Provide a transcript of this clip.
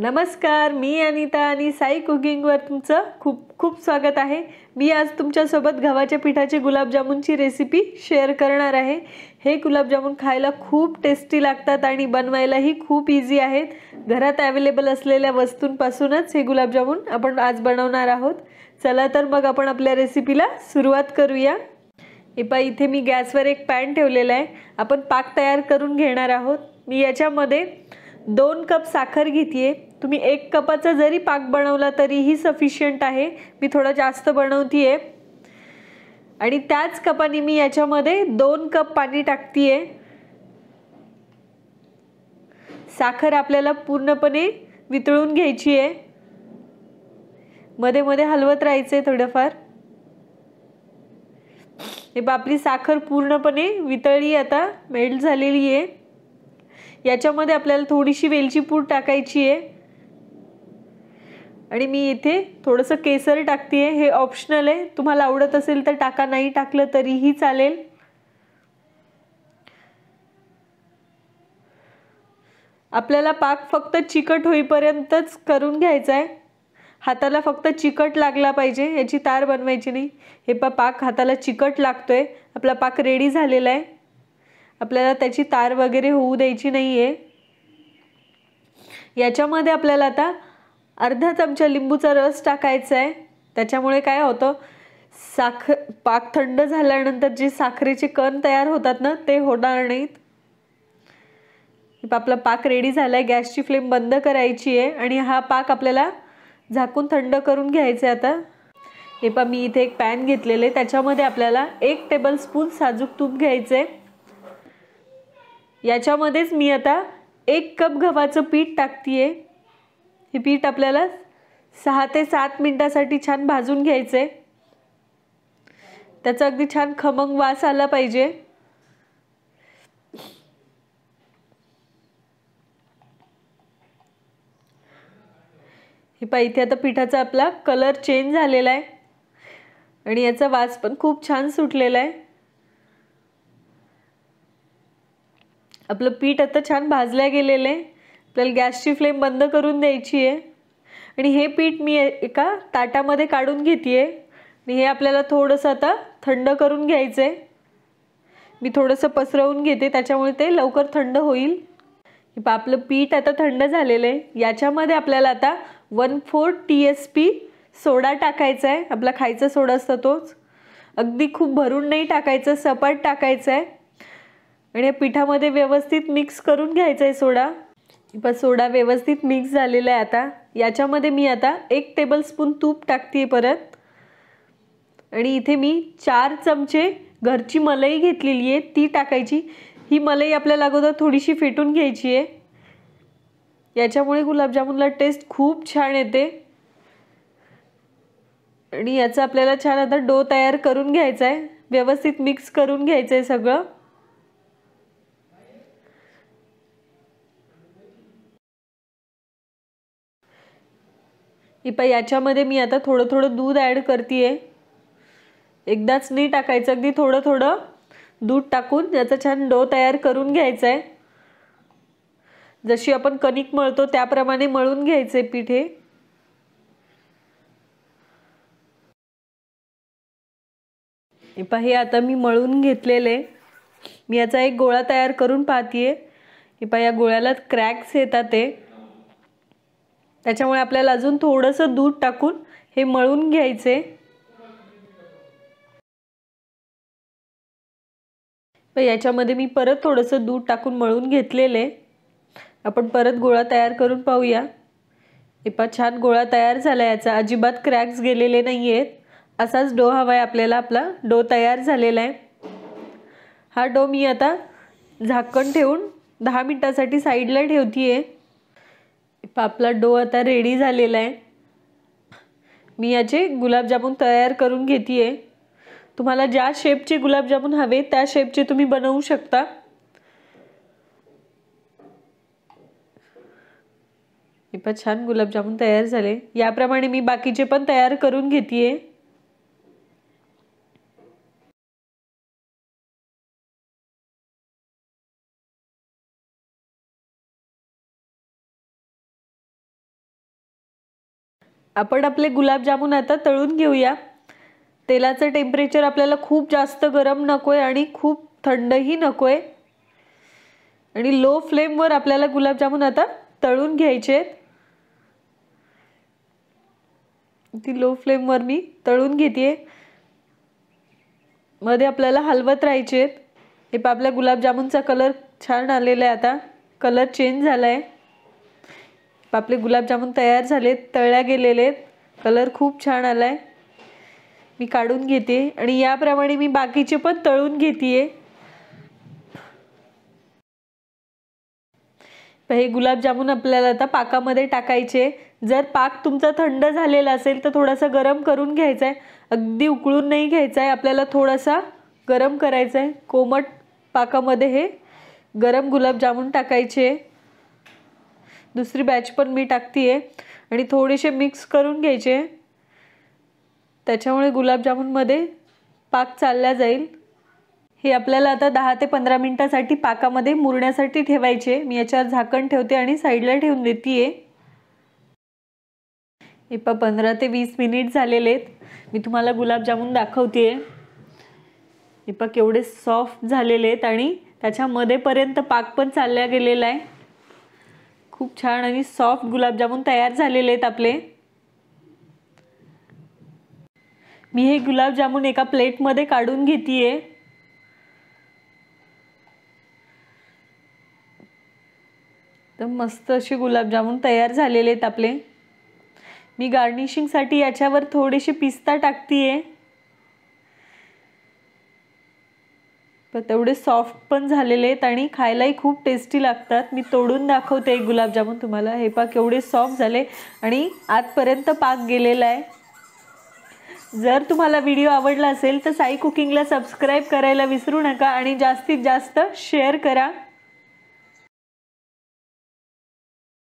नमस्कार मी अनिता आणि साई कुकिंगवर तुमचं खूप खूप स्वागत आहे मी आज तुमच्यासोबत गव्हाच्या पिठाचे गुलाबजामुनची रेसिपी शेअर करणार आहे हे गुलाबजामुन खायला खूप टेस्टी लागतात आणि बनवायलाही खूप इझी आहेत घरात अवेलेबल असलेल्या वस्तूंपासूनच हे गुलाबजामुन आपण आज बनवणार आहोत चला तर मग आपण आपल्या रेसिपीला सुरुवात करूया इपा इथे मी गॅसवर एक पॅन ठेवलेला आहे आपण पाक तयार करून घेणार आहोत मी याच्यामध्ये दोन कप साखर घेते तुम्ही एक कपाचा जरी पाक बनवला तरीही सफिशियंट आहे मी थोडा जास्त बनवते आहे आणि त्याच कपाने मी याच्यामध्ये दोन कप पाणी टाकते आहे साखर आपल्याला पूर्णपणे वितळून घ्यायची आहे मध्ये मध्ये हलवत राहायचंय थोडंफार हे बापरी साखर पूर्णपणे वितळली आता मेल्ट झालेली आहे याच्यामध्ये आपल्याला थोडीशी वेलची पूड टाकायची आहे आणि मी इथे थोडंसं केसर टाकते हे ऑप्शनल आहे तुम्हाला आवडत असेल तर टाका नाही टाकलं तरीही चालेल आपल्याला पाक फक्त चिकट होईपर्यंतच करून घ्यायचा आहे हाताला फक्त चिकट लागला पाहिजे याची तार बनवायची नाही हे पाक हाताला चिकट लागतोय आपला पाक रेडी झालेला आहे आपल्याला त्याची तार वगैरे होऊ द्यायची नाही आहे याच्यामध्ये आपल्याला आता अर्धा चमचा लिंबूचा रस टाकायचा आहे त्याच्यामुळे काय होतं साख पाक थंड झाल्यानंतर जे साखरेचे कण तयार होतात ना ते होणार नाहीत आपला पाक रेडी झाला आहे गॅसची फ्लेम बंद करायची आहे आणि हा पाक आपल्याला झाकून थंड करून घ्यायचा आहे आता हे पा मी इथे एक पॅन घेतलेले त्याच्यामध्ये आपल्याला एक टेबलस्पून साजूक तूप आहे याच्यामध्येच मी आता एक कप गव्हाचं पीठ टाकते आहे हे पीठ आपल्याला सहा ते सात मिनटासाठी छान भाजून घ्यायचं आहे त्याचा अगदी छान खमंग वास आला पाहिजे हे पा इथे आता पिठाचा आपला कलर चेंज झालेला आहे आणि याचा वास पण खूप छान सुटलेला आहे आपलं पीठ आता छान भाजलं गेलेलं आहे आपल्याला गॅसची फ्लेम बंद करून द्यायची आहे आणि हे पीठ मी एका ताटामध्ये काढून घेते आहे आणि हे आपल्याला थोडंसं आता थंड करून घ्यायचं आहे मी थोडंसं पसरवून घेते त्याच्यामुळे ते लवकर थंड होईल आपलं पीठ आता थंड झालेलं आहे याच्यामध्ये आपल्याला आता one four T S P soda टाकायचा आहे आपला खायचा सोडा असतो तोच अगदी खूप भरून नाही टाकायचं सपाट टाकायचं आहे आणि या पिठामध्ये व्यवस्थित मिक्स करून घ्यायचा आहे सोडा पण सोडा व्यवस्थित मिक्स झालेला आहे आता याच्यामध्ये मी आता एक टेबलस्पून तूप टाकते परत आणि इथे मी चार चमचे घरची मलई घेतलेली आहे ती टाकायची ही मलई आपल्याला अगोदर थोडीशी फेटून घ्यायची आहे याच्यामुळे गुलाबजामुनला टेस्ट खूप छान येते आणि याचा आपल्याला छान आता डो तयार करून घ्यायचा आहे व्यवस्थित मिक्स करून घ्यायचं आहे सगळं इपा याच्यामध्ये मी आता थोडं थोडं दूध ॲड करते एकदाच नाही टाकायचं अगदी थोडं थोडं दूध टाकून याचा छान डो तयार करून घ्यायचा आहे जशी आपण कणिक मळतो त्याप्रमाणे मळून घ्यायचे पीठ हे इपा हे आता मी मळून घेतलेले मी याचा एक गोळा तयार करून पाहतीये इपा या गोळ्याला क्रॅक्स येतात ते त्याच्यामुळे आपल्याला अजून थोडंसं दूध टाकून हे मळून घ्यायचे याच्यामध्ये मी परत थोडंसं दूध टाकून मळून घेतलेले आपण परत गोळा तयार करून पाहूया पा छान गोळा तयार झाला याचा अजिबात क्रॅक्स गेलेले नाही आहेत असाच डो हवा आहे आपल्याला आपला डो तयार झालेला आहे हा डो मी आता झाकण ठेवून दहा मिनटासाठी साईडला ठेवते आहे आपला डो आता रेडी झालेला आहे मी याचे गुलाबजामून तयार करून घेते आहे तुम्हाला ज्या शेपचे गुलाबजामून हवे त्या शेपचे तुम्ही बनवू शकता हे पण छान गुलाबजामून तयार झाले याप्रमाणे मी बाकीचे पण तयार करून घेते आहे आपण आपले गुलाबजामुन आता तळून घेऊया तेलाचं टेम्परेचर आपल्याला खूप जास्त गरम नको आहे आणि खूप थंडही नको आहे आणि लो फ्लेमवर आपल्याला गुलाबजामुन आता तळून घ्यायचे आहेत ती लो फ्लेमवर मी तळून घेते मध्ये आपल्याला हलवत राहायचे आहेत हे आपल्या गुलाबजामुनचा कलर छान आलेला आहे आता कलर चेंज झाला आहे आपले गुलाबजामुन तयार झालेत तळल्या गेलेले आहेत कलर खूप छान आलाय मी काढून घेते आणि याप्रमाणे मी बाकीचे पण तळून घेते हे गुलाबजामुन आपल्याला आता पाकामध्ये टाकायचे जर पाक तुमचा थंड झालेला असेल तर थोडासा गरम करून घ्यायचा आहे अगदी उकळून नाही घ्यायचा आहे आपल्याला थोडासा गरम करायचा आहे कोमट पाकामध्ये हे गरम गुलाबजामुन टाकायचे दुसरी बॅच पण मी टाकते आणि थोडेसे मिक्स करून घ्यायचे त्याच्यामुळे गुलाबजामूनमध्ये पाक चालला जाईल हे आपल्याला आता दहा ते पंधरा मिनटासाठी पाकामध्ये मुरण्यासाठी ठेवायचे मी याच्यावर झाकण ठेवते आणि साईडला ठेवून देते हे पंधरा ते वीस मिनिट झालेले आहेत मी तुम्हाला गुलाबजामुन दाखवते हे पा केवढे सॉफ्ट झालेले आहेत आणि त्याच्यामध्येपर्यंत पाक पण चालल्या गेलेला आहे खूप छान आणि सॉफ्ट गुलाबजामून तयार झालेले आहेत आपले मी हे गुलाबजामून एका प्लेटमध्ये काढून घेते तर मस्त असे गुलाबजामुन तयार झालेले आहेत आपले मी गार्निशिंगसाठी याच्यावर थोडेसे पिस्ता टाकते आहे तर तेवढे सॉफ्ट पण झालेले आहेत आणि खायलाही खूप टेस्टी लागतात मी तोडून दाखवते एक गुलाबजामुन तुम्हाला हे पाक एवढे सॉफ्ट झाले आणि आतपर्यंत पाक गेलेला आहे जर तुम्हाला व्हिडिओ आवडला असेल तर साई कुकिंगला सबस्क्राईब करायला विसरू नका आणि जास्तीत जास्त शेअर करा